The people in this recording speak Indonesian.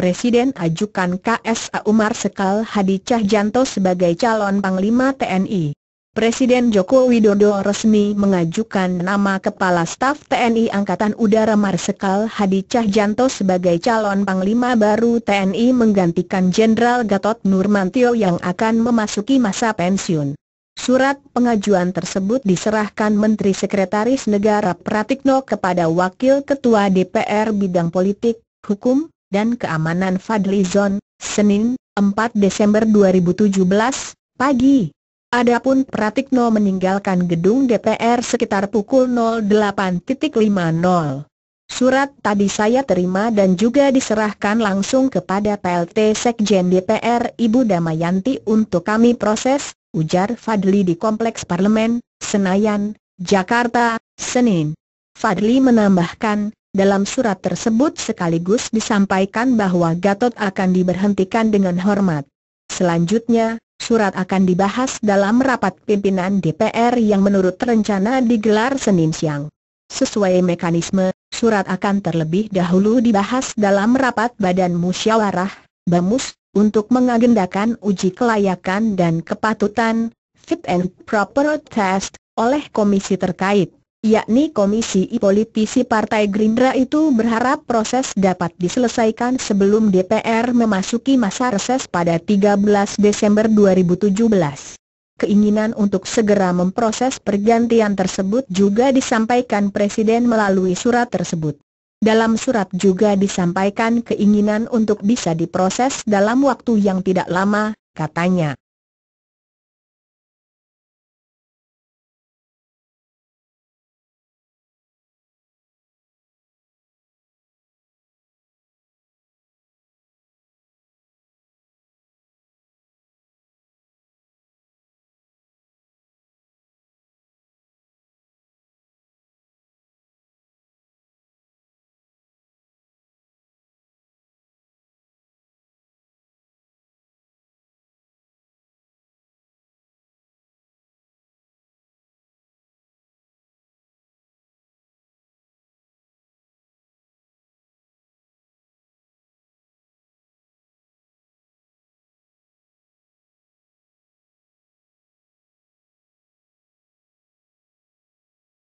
Presiden ajukan KSA Umar Sekal Hadi Cahjanto sebagai calon Panglima TNI. Presiden Joko Widodo resmi mengajukan nama Kepala Staf TNI Angkatan Udara Marsekal Hadi Cahjanto sebagai calon Panglima baru TNI menggantikan Jenderal Gatot Nurmantio yang akan memasuki masa pensiun. Surat pengajuan tersebut diserahkan Menteri Sekretaris Negara Pratikno kepada Wakil Ketua DPR Bidang Politik, Hukum, dan Keamanan Fadli Zon, Senin, 4 Desember 2017, pagi. Adapun Pratikno meninggalkan gedung DPR sekitar pukul 08.50. Surat tadi saya terima dan juga diserahkan langsung kepada PLT Sekjen DPR Ibu Damayanti untuk kami proses, ujar Fadli di Kompleks Parlemen, Senayan, Jakarta, Senin. Fadli menambahkan, dalam surat tersebut sekaligus disampaikan bahwa Gatot akan diberhentikan dengan hormat. Selanjutnya, surat akan dibahas dalam rapat pimpinan DPR yang menurut rencana digelar Senin siang. Sesuai mekanisme, surat akan terlebih dahulu dibahas dalam rapat Badan Musyawarah, BAMUS, untuk mengagendakan uji kelayakan dan kepatutan, fit and proper test, oleh komisi terkait yakni Komisi Ipolitisi Politisi Partai Gerindra itu berharap proses dapat diselesaikan sebelum DPR memasuki masa reses pada 13 Desember 2017. Keinginan untuk segera memproses pergantian tersebut juga disampaikan Presiden melalui surat tersebut. Dalam surat juga disampaikan keinginan untuk bisa diproses dalam waktu yang tidak lama, katanya.